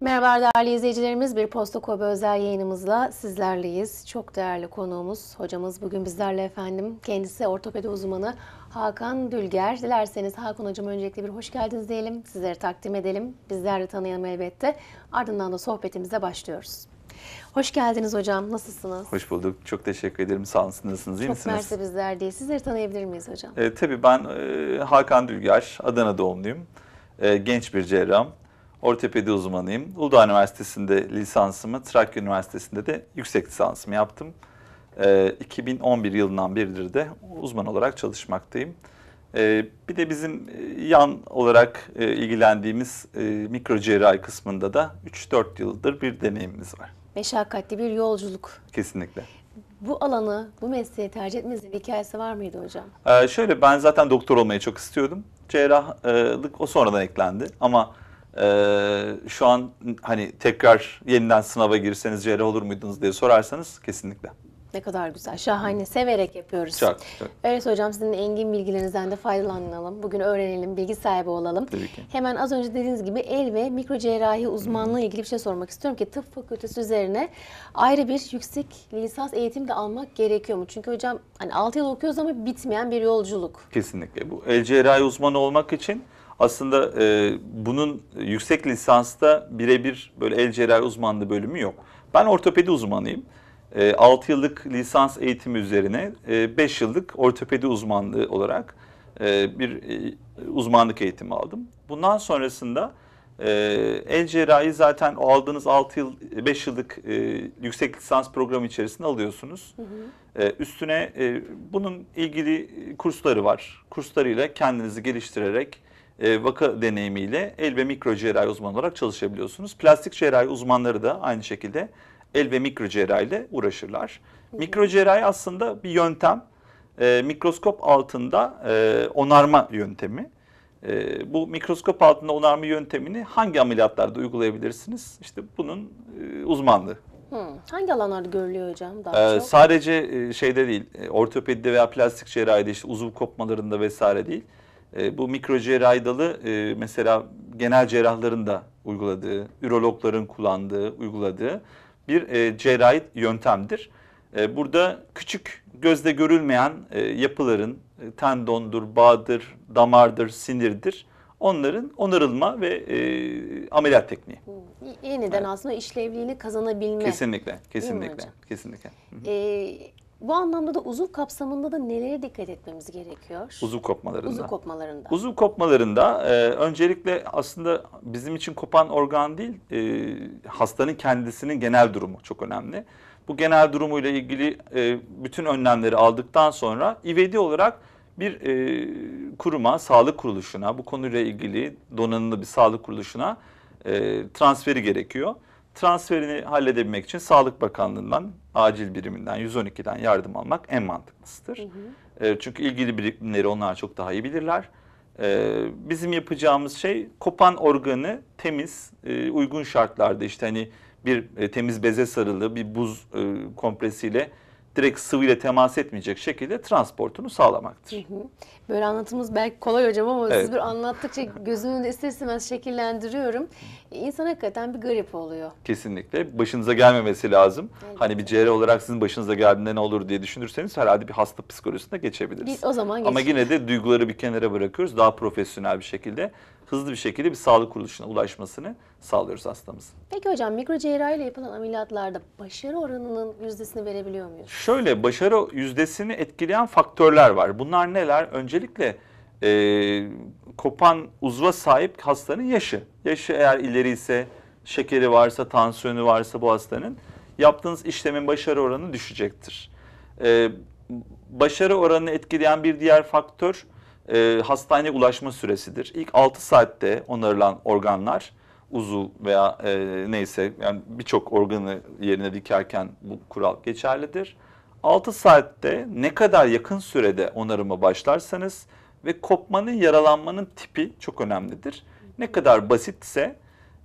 Merhaba değerli izleyicilerimiz. Bir Posta Kobe özel yayınımızla sizlerleyiz. Çok değerli konuğumuz, hocamız bugün bizlerle efendim. Kendisi ortopedi uzmanı Hakan Dülger. Dilerseniz Hakan hocam öncelikle bir hoş geldiniz diyelim. Sizleri takdim edelim. Bizler de tanıyalım elbette. Ardından da sohbetimize başlıyoruz. Hoş geldiniz hocam. Nasılsınız? Hoş bulduk. Çok teşekkür ederim. Sağ olun. Nasılsınız? İyi Çok misiniz? mersi bizler diye, Sizleri tanıyabilir miyiz hocam? E, tabii ben e, Hakan Dülger. Adana doğumluyum. E, genç bir cerrahım ortopedi uzmanıyım. Uludağ Üniversitesi'nde lisansımı, Trakya Üniversitesi'nde de yüksek lisansımı yaptım. E, ee, 2011 yılından beridir de uzman olarak çalışmaktayım. E, bir de bizim e, yan olarak e, ilgilendiğimiz e, mikro cerrahi kısmında da 3-4 yıldır bir deneyimimiz var. Meşakkatli bir yolculuk. Kesinlikle. Bu alanı, bu mesleği tercih etmenizin bir hikayesi var mıydı hocam? Ee, şöyle ben zaten doktor olmayı çok istiyordum. Cerrahlık o sonradan eklendi ama ee, şu an hani tekrar yeniden sınava girseniz cerrah olur muydunuz diye sorarsanız kesinlikle. Ne kadar güzel. Şahane. Severek yapıyoruz. Çok, çok. Evet hocam sizin engin bilgilerinizden de faydalanalım. Bugün öğrenelim, bilgi sahibi olalım. Tabii ki. Hemen az önce dediğiniz gibi el ve mikro cerrahi uzmanlığı ilgili bir şey sormak istiyorum ki tıp fakültesi üzerine ayrı bir yüksek lisans eğitim de almak gerekiyor mu? Çünkü hocam hani 6 yıl okuyoruz ama bitmeyen bir yolculuk. Kesinlikle. Bu el cerrahi uzmanı olmak için aslında e, bunun yüksek lisansta birebir böyle el cerrahi uzmanlığı bölümü yok. Ben ortopedi uzmanıyım. E, 6 yıllık lisans eğitimi üzerine e, 5 yıllık ortopedi uzmanlığı olarak e, bir e, uzmanlık eğitimi aldım. Bundan sonrasında e, el cerrahi zaten o aldığınız 6 yıl 5 yıllık e, yüksek lisans programı içerisinde alıyorsunuz. Hı hı. E, üstüne e, bunun ilgili kursları var. Kurslarıyla kendinizi geliştirerek e, vaka deneyimiyle el ve mikro cerrahi uzmanı olarak çalışabiliyorsunuz. Plastik cerrahi uzmanları da aynı şekilde el ve mikro cerrahi ile uğraşırlar. Mikro cerrahi aslında bir yöntem. E, mikroskop altında e, onarma yöntemi. E, bu mikroskop altında onarma yöntemini hangi ameliyatlarda uygulayabilirsiniz? İşte bunun e, uzmanlığı. Hmm. Hangi alanlarda görülüyor hocam daha ee, çok? Sadece e, şeyde değil, e, ortopedide veya plastik cerrahide işte uzuv kopmalarında vesaire değil. E, bu mikro cerrahi dalı e, mesela genel cerrahların da uyguladığı, ürologların kullandığı, uyguladığı bir e, cerrahi yöntemdir. E, burada küçük gözde görülmeyen e, yapıların e, tendondur, bağdır, damardır, sinirdir. Onların onarılma ve e, ameliyat tekniği. Yeniden evet. aslında işlevliğini kazanabilme. Kesinlikle, kesinlikle, kesinlikle. Ee, bu anlamda da uzuv kapsamında da nelere dikkat etmemiz gerekiyor? Uzuv kopmalarında. Uzuv kopmalarında. Uzuv kopmalarında e, öncelikle aslında bizim için kopan organ değil, e, hastanın kendisinin genel durumu çok önemli. Bu genel durumuyla ilgili e, bütün önlemleri aldıktan sonra ivedi olarak bir e, kuruma, sağlık kuruluşuna, bu konuyla ilgili donanımlı bir sağlık kuruluşuna e, transferi gerekiyor transferini halledebilmek için Sağlık Bakanlığı'ndan, acil biriminden, 112'den yardım almak en mantıklısıdır. Hı hı. E, çünkü ilgili birimleri onlar çok daha iyi bilirler. E, bizim yapacağımız şey kopan organı temiz, e, uygun şartlarda işte hani bir e, temiz beze sarılı bir buz e, kompresiyle direkt sıvıyla temas etmeyecek şekilde transportunu sağlamaktır. Hı hı. Böyle anlatımız belki kolay hocam ama evet. siz bir anlattıkça gözümün de ister istemez şekillendiriyorum. İnsan hakikaten bir garip oluyor. Kesinlikle. Başınıza gelmemesi lazım. Elbette. Hani bir cerrah olarak sizin başınıza geldiğinde ne olur diye düşünürseniz herhalde bir hasta psikolojisine geçebiliriz. Biz o zaman geçelim. Ama yine de duyguları bir kenara bırakıyoruz. Daha profesyonel bir şekilde hızlı bir şekilde bir sağlık kuruluşuna ulaşmasını sağlıyoruz hastamızın. Peki hocam mikro cerrahi ile yapılan ameliyatlarda başarı oranının yüzdesini verebiliyor muyuz? Şöyle başarı yüzdesini etkileyen faktörler var. Bunlar neler? Önce öncelikle e, kopan uzva sahip hastanın yaşı. Yaşı eğer ileri ise, şekeri varsa, tansiyonu varsa bu hastanın yaptığınız işlemin başarı oranı düşecektir. E, başarı oranını etkileyen bir diğer faktör e, hastaneye ulaşma süresidir. İlk 6 saatte onarılan organlar uzuv veya e, neyse yani birçok organı yerine dikerken bu kural geçerlidir. 6 saatte ne kadar yakın sürede onarıma başlarsanız ve kopmanın yaralanmanın tipi çok önemlidir. Ne kadar basitse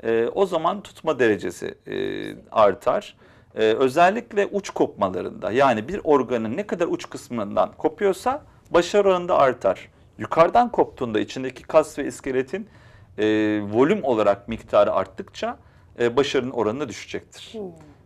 e, o zaman tutma derecesi e, artar. E, özellikle uç kopmalarında yani bir organın ne kadar uç kısmından kopuyorsa başarı oranı artar. Yukarıdan koptuğunda içindeki kas ve iskeletin e, volüm olarak miktarı arttıkça e, başarının oranı düşecektir. Hmm.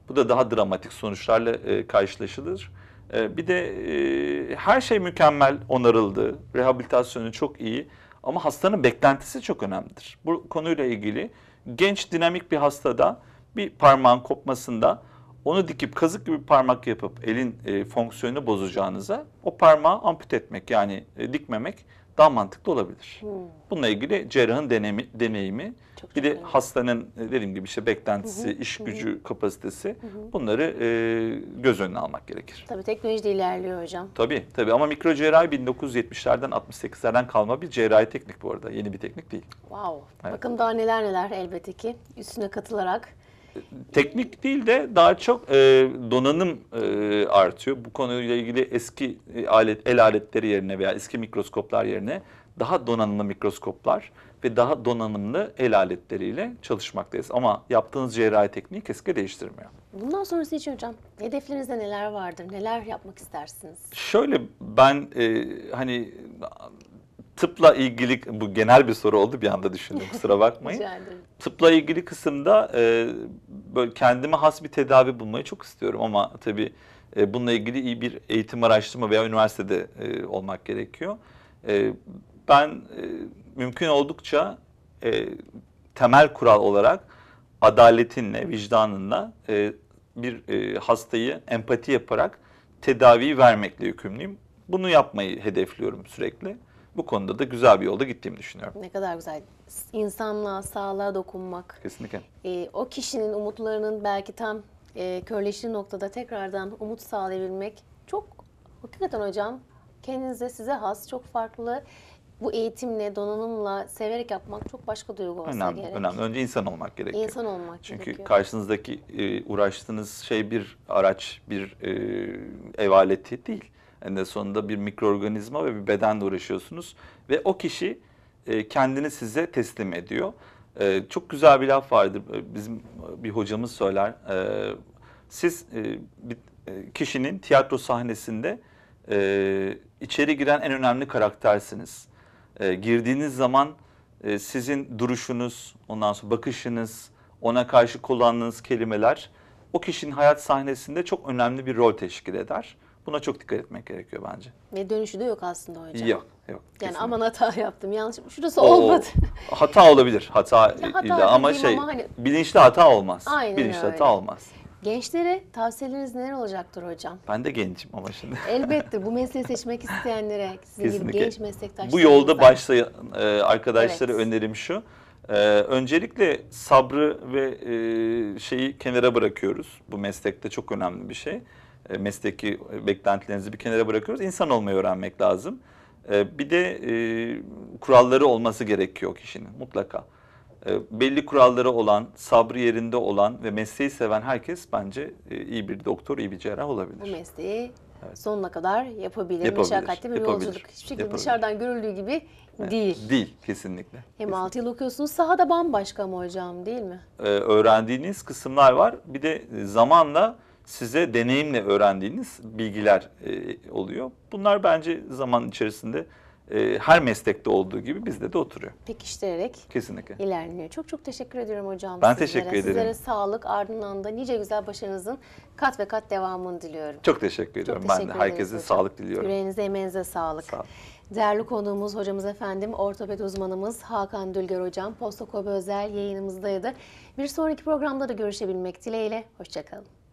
Bu da daha dramatik sonuçlarla e, karşılaşılır. Ee, bir de e, her şey mükemmel onarıldı. Rehabilitasyonu çok iyi. Ama hastanın beklentisi çok önemlidir. Bu konuyla ilgili genç dinamik bir hastada bir parmağın kopmasında onu dikip kazık gibi parmak yapıp elin e, fonksiyonunu bozacağınıza o parmağı ampute etmek yani e, dikmemek daha mantıklı olabilir. Hmm. Bununla ilgili cerrahın denemi, deneyimi, çok bir çok de önemli. hastanın e, dediğim gibi işte beklentisi, hı hı, iş gücü hı. kapasitesi hı hı. bunları e, göz önüne almak gerekir. Tabii teknoloji de ilerliyor hocam. Tabii tabii ama mikro cerrahi 1970'lerden 68'lerden kalma bir cerrahi teknik bu arada. Yeni bir teknik değil. Wow. Evet. Bakın daha neler neler elbette ki üstüne katılarak teknik değil de daha çok e, donanım e, artıyor. Bu konuyla ilgili eski e, alet el aletleri yerine veya eski mikroskoplar yerine daha donanımlı mikroskoplar ve daha donanımlı el aletleriyle çalışmaktayız. Ama yaptığınız cerrahi tekniği keske değiştirmiyor. Bundan sonrası için hocam hedeflerinizde neler vardır? Neler yapmak istersiniz? Şöyle ben e, hani tıpla ilgili bu genel bir soru oldu bir anda düşündüm kusura bakmayın. Tıpla ilgili kısımda e, böyle kendime has bir tedavi bulmayı çok istiyorum ama tabii e, bununla ilgili iyi bir eğitim araştırma veya üniversitede e, olmak gerekiyor. E, ben e, mümkün oldukça e, temel kural olarak adaletinle, vicdanınla e, bir e, hastayı empati yaparak tedaviyi vermekle yükümlüyüm. Bunu yapmayı hedefliyorum sürekli bu konuda da güzel bir yolda gittiğimi düşünüyorum. Ne kadar güzel. İnsanlığa, sağlığa dokunmak. Kesinlikle. E, o kişinin umutlarının belki tam e, körleştiği noktada tekrardan umut sağlayabilmek çok hakikaten hocam kendinize size has çok farklı bu eğitimle, donanımla, severek yapmak çok başka duygu olsa önemli, gerek. Önemli. Önce insan olmak gerekiyor. İnsan olmak Çünkü gerekiyor. karşınızdaki e, uğraştığınız şey bir araç, bir e, ev aleti değil. En de sonunda bir mikroorganizma ve bir bedenle uğraşıyorsunuz. Ve o kişi e, kendini size teslim ediyor. E, çok güzel bir laf vardır. E, bizim e, bir hocamız söyler. E, siz e, bir e, kişinin tiyatro sahnesinde e, içeri giren en önemli karaktersiniz. E, girdiğiniz zaman e, sizin duruşunuz, ondan sonra bakışınız, ona karşı kullandığınız kelimeler o kişinin hayat sahnesinde çok önemli bir rol teşkil eder. Buna çok dikkat etmek gerekiyor bence. Ve dönüşü de yok aslında hocam. Yok, yok. Yani kesinlikle. aman hata yaptım, yanlış. Şurası o, olmadı. hata olabilir, hata, hata illa. ama şey ama hani... bilinçli hata olmaz. Aynen bilinçli öyle. hata olmaz. Gençlere tavsiyeleriniz neler olacaktır hocam? Ben de gençim ama şimdi. Elbette bu mesleği seçmek isteyenlere, sizin Kesinlikle. gibi genç meslektaşlarınıza. Bu yolda başlayan e, arkadaşlara evet. önerim şu. E, öncelikle sabrı ve e, şeyi kenara bırakıyoruz. Bu meslekte çok önemli bir şey. E, mesleki e, beklentilerinizi bir kenara bırakıyoruz. İnsan olmayı öğrenmek lazım. E, bir de kuralları olması gerekiyor kişinin mutlaka. Belli kuralları olan, sabrı yerinde olan ve mesleği seven herkes bence iyi bir doktor, iyi bir cerrah olabilir. Bu mesleği evet. sonuna kadar yapabilir. yapabilir Meşakkatli bir yolculuk. Hiçbir şekilde yapabilir. dışarıdan görüldüğü gibi evet. değil. Değil kesinlikle. Hem kesinlikle. 6 yıl okuyorsunuz sahada bambaşka mı hocam değil mi? Ee, öğrendiğiniz kısımlar var. Bir de zamanla size deneyimle öğrendiğiniz bilgiler e, oluyor. Bunlar bence zaman içerisinde e, her meslekte olduğu gibi bizde de oturuyor. Pekiştirerek Kesinlikle. ilerliyor. Çok çok teşekkür ediyorum hocam. Ben sizlere. teşekkür ederim. Sizlere sağlık ardından da nice güzel başarınızın kat ve kat devamını diliyorum. Çok teşekkür ediyorum. Çok teşekkür ben de herkese hocam. sağlık diliyorum. Yüreğinize emeğinize sağlık. Sağ olun. Değerli konuğumuz hocamız efendim ortoped uzmanımız Hakan Dülger hocam Posta Özel yayınımızdaydı. Bir sonraki programda da görüşebilmek dileğiyle. Hoşçakalın.